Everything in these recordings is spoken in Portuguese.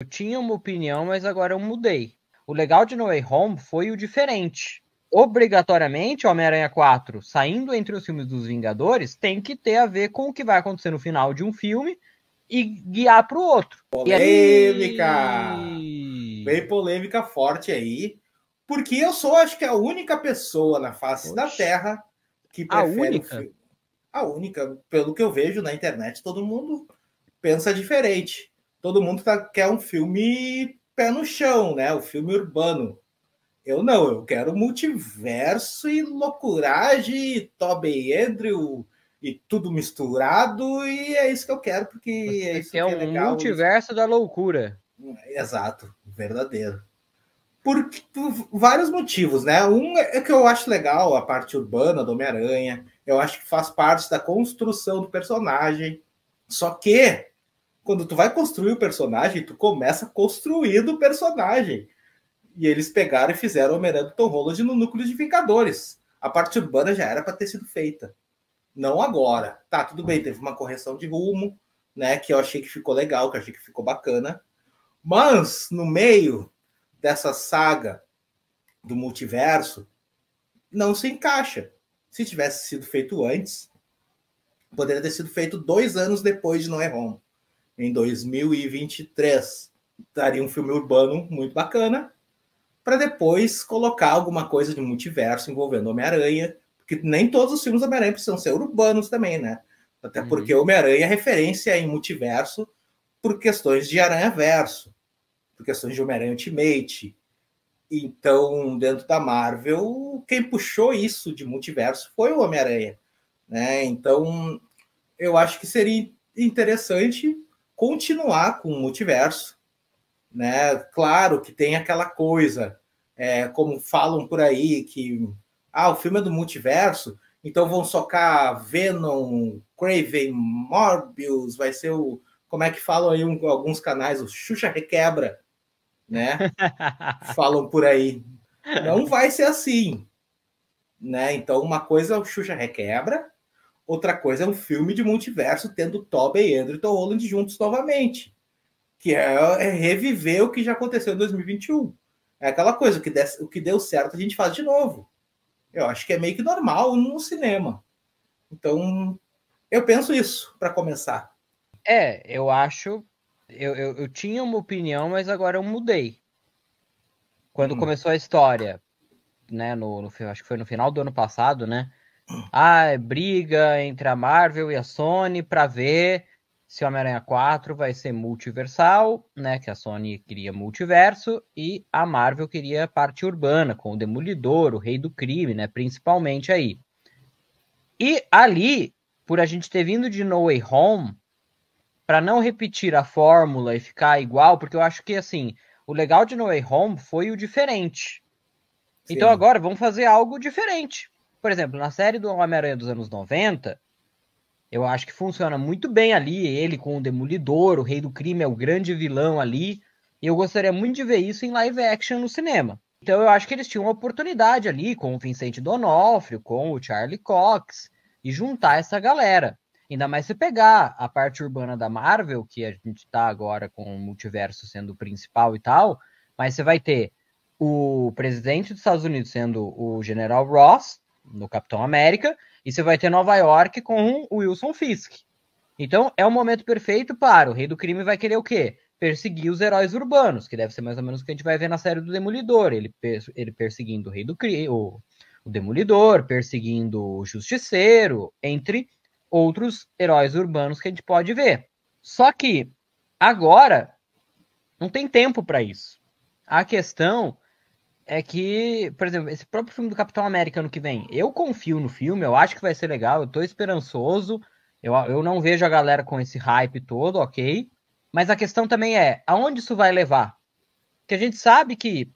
Eu tinha uma opinião, mas agora eu mudei. O legal de No Way Home foi o diferente. Obrigatoriamente, Homem-Aranha 4, saindo entre os filmes dos Vingadores, tem que ter a ver com o que vai acontecer no final de um filme e guiar para o outro. Polêmica! Aí... Bem polêmica forte aí. Porque eu sou, acho que, a única pessoa na face da Terra que prefere. A única? O... A única. Pelo que eu vejo na internet, todo mundo pensa diferente todo mundo tá, quer um filme pé no chão, né? O filme urbano. Eu não, eu quero multiverso e loucuragem, e Tobey Andrew e tudo misturado, e é isso que eu quero, porque Você é isso que é, um legal. multiverso da loucura. Exato, verdadeiro. Por, por, vários motivos, né? Um é que eu acho legal a parte urbana do Homem-Aranha, eu acho que faz parte da construção do personagem. Só que quando tu vai construir o personagem, tu começa construindo o personagem. E eles pegaram e fizeram Homem-Aranha do Tom Holland no núcleo de Vingadores. A parte urbana já era para ter sido feita. Não agora. Tá, tudo bem, teve uma correção de rumo, né? Que eu achei que ficou legal, que eu achei que ficou bacana. Mas, no meio dessa saga do multiverso, não se encaixa. Se tivesse sido feito antes, poderia ter sido feito dois anos depois de Noé Way Home em 2023. Daria um filme urbano muito bacana, para depois colocar alguma coisa de multiverso envolvendo Homem-Aranha, porque nem todos os filmes do Homem-Aranha precisam ser urbanos também, né? Até uhum. porque Homem-Aranha é referência em multiverso por questões de Aranha-Verso, por questões de Homem-Aranha Ultimate. Então, dentro da Marvel, quem puxou isso de multiverso foi o Homem-Aranha, né? Então, eu acho que seria interessante continuar com o multiverso, né? Claro que tem aquela coisa, é, como falam por aí, que ah, o filme é do multiverso, então vão socar Venom, Craven, Morbius, vai ser o. Como é que falam aí um, alguns canais? O Xuxa Requebra, né? falam por aí. Não vai ser assim, né? Então, uma coisa é o Xuxa Requebra, Outra coisa é um filme de multiverso tendo Tobey e Andrew Holland juntos novamente, que é, é, reviver o que já aconteceu em 2021. É aquela coisa, o que, des, o que deu certo a gente faz de novo. Eu acho que é meio que normal no cinema. Então, eu penso isso para começar. É, eu acho. Eu, eu, eu, tinha uma opinião, mas agora eu mudei. Quando hum. começou a história, né? No, no, acho que foi no final do ano passado, né? Ah, é briga entre a Marvel e a Sony para ver se Homem-Aranha 4 vai ser multiversal, né? Que a Sony queria multiverso e a Marvel queria parte urbana, com o Demolidor, o Rei do Crime, né? Principalmente aí. E ali, por a gente ter vindo de No Way Home, para não repetir a fórmula e ficar igual, porque eu acho que assim, o legal de No Way Home foi o diferente. Então Sim. Então agora vamos fazer algo diferente. Por exemplo, na série do Homem-Aranha dos anos 90, eu acho que funciona muito bem ali, ele com o Demolidor, o Rei do Crime é o grande vilão ali. E eu gostaria muito de ver isso em live action no cinema. Então eu acho que eles tinham uma oportunidade ali com o Vincent Donofrio, com o Charlie Cox, e juntar essa galera. Ainda mais se pegar a parte urbana da Marvel, que a gente tá agora com o multiverso sendo o principal e tal, mas você vai ter o presidente dos Estados Unidos sendo o General Ross, no Capitão América, e você vai ter Nova York com o Wilson Fisk. Então é o momento perfeito para o Rei do Crime vai querer o quê? Perseguir os heróis urbanos, que deve ser mais ou menos o que a gente vai ver na série do Demolidor. Ele, ele perseguindo o Rei do Crime, o, o Demolidor, perseguindo o Justiceiro, entre outros heróis urbanos que a gente pode ver. Só que agora não tem tempo para isso. A questão é que, por exemplo, esse próprio filme do Capitão América ano que vem, eu confio no filme, eu acho que vai ser legal, eu tô esperançoso, eu, eu não vejo a galera com esse hype todo, ok? Mas a questão também é, aonde isso vai levar? Que a gente sabe que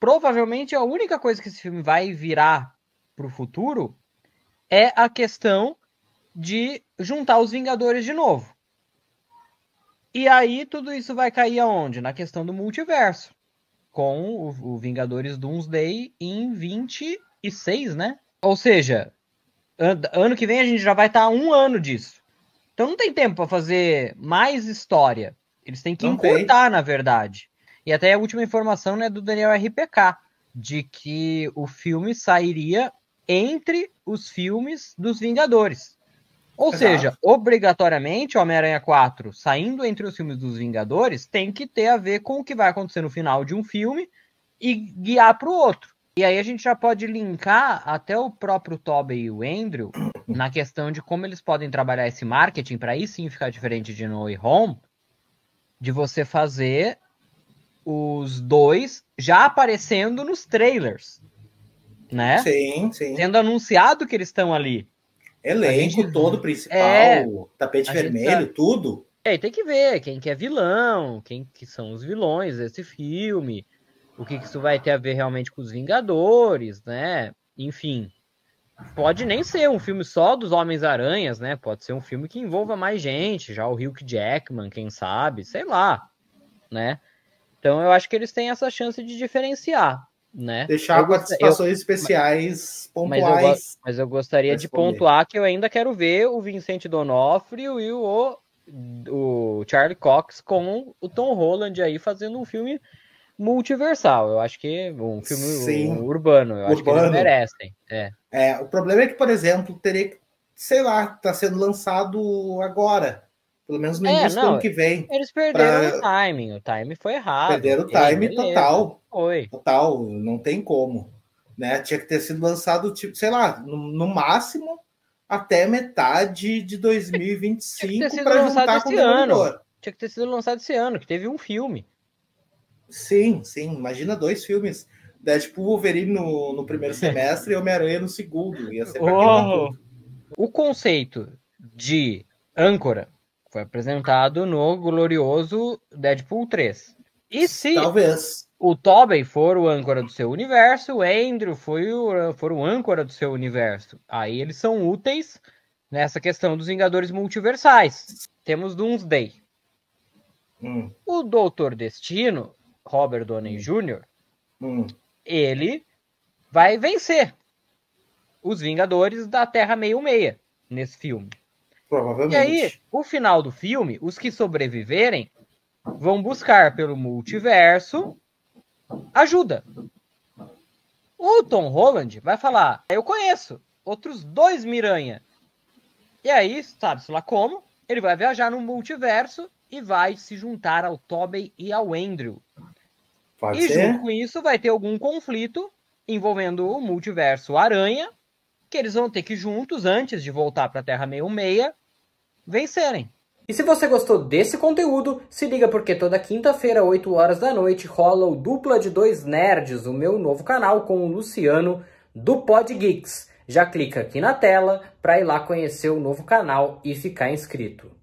provavelmente a única coisa que esse filme vai virar pro futuro é a questão de juntar os Vingadores de novo. E aí tudo isso vai cair aonde? Na questão do multiverso com o, o Vingadores Doomsday em 26, né? Ou seja, an ano que vem a gente já vai estar tá um ano disso. Então não tem tempo para fazer mais história. Eles têm que não encurtar, tem. na verdade. E até a última informação né, do Daniel RPK, de que o filme sairia entre os filmes dos Vingadores. Ou Exato. seja, obrigatoriamente, Homem-Aranha 4, saindo entre os filmes dos Vingadores, tem que ter a ver com o que vai acontecer no final de um filme e guiar para o outro. E aí a gente já pode linkar até o próprio Tobey e o Andrew na questão de como eles podem trabalhar esse marketing para aí sim ficar diferente de No Way Home, de você fazer os dois já aparecendo nos trailers, né? Sim, sim. Sendo anunciado que eles estão ali. Elenco gente... todo principal, é, tapete vermelho, tá... tudo. É, tem que ver quem que é vilão, quem que são os vilões desse filme, o que, que isso vai ter a ver realmente com os Vingadores, né? Enfim, pode nem ser um filme só dos Homens-Aranhas, né? Pode ser um filme que envolva mais gente, já o Hugh Jackman, quem sabe, sei lá, né? Então eu acho que eles têm essa chance de diferenciar né? Deixar eu participações eu, especiais mas, pontuais. Mas eu, mas eu gostaria de pontuar que eu ainda quero ver o Vicente Donofrio e o, o Charlie Cox com o Tom Holland aí fazendo um filme multiversal. Eu acho que um filme Sim. urbano, eu urbano. acho que eles merecem. É. é, o problema é que, por exemplo, teria que, sei lá, tá sendo lançado agora. Pelo menos no é, início não, do ano que vem. Eles perderam pra... o timing, o timing foi errado. Perderam o timing total. Foi. Total, não tem como. Né? Tinha que ter sido lançado, tipo, sei lá, no, no máximo até metade de 2025 para juntar com o ano. Tinha que ter sido lançado esse ano, que teve um filme. Sim, sim. Imagina dois filmes. Deadpool Wolverine no, no primeiro semestre e Homem-Aranha no segundo. Ia ser oh, o conceito de âncora foi apresentado no glorioso Deadpool 3. E se Talvez. o Tobey for o âncora do seu universo, o Andrew foi o, for o âncora do seu universo. Aí eles são úteis nessa questão dos Vingadores multiversais. Temos Doomsday. Hum. O Doutor Destino, Robert Downey hum. Jr., hum. ele vai vencer os Vingadores da Terra 66 nesse filme. Provavelmente. E aí, o final do filme, os que sobreviverem vão buscar pelo multiverso ajuda. O Tom Holland vai falar: Eu conheço outros dois Miranha. E aí, sabe-se lá como, ele vai viajar no multiverso e vai se juntar ao Tobey e ao Andrew. Pode e ser. junto com isso vai ter algum conflito envolvendo o multiverso Aranha, que eles vão ter que ir juntos antes de voltar para a Terra 66 vencerem. E se você gostou desse conteúdo, se liga porque toda quinta-feira, 8 horas da noite, rola o Dupla de Dois Nerds, o meu novo canal com o Luciano do Pod Geeks. Já clica aqui na tela para ir lá conhecer o novo canal e ficar inscrito.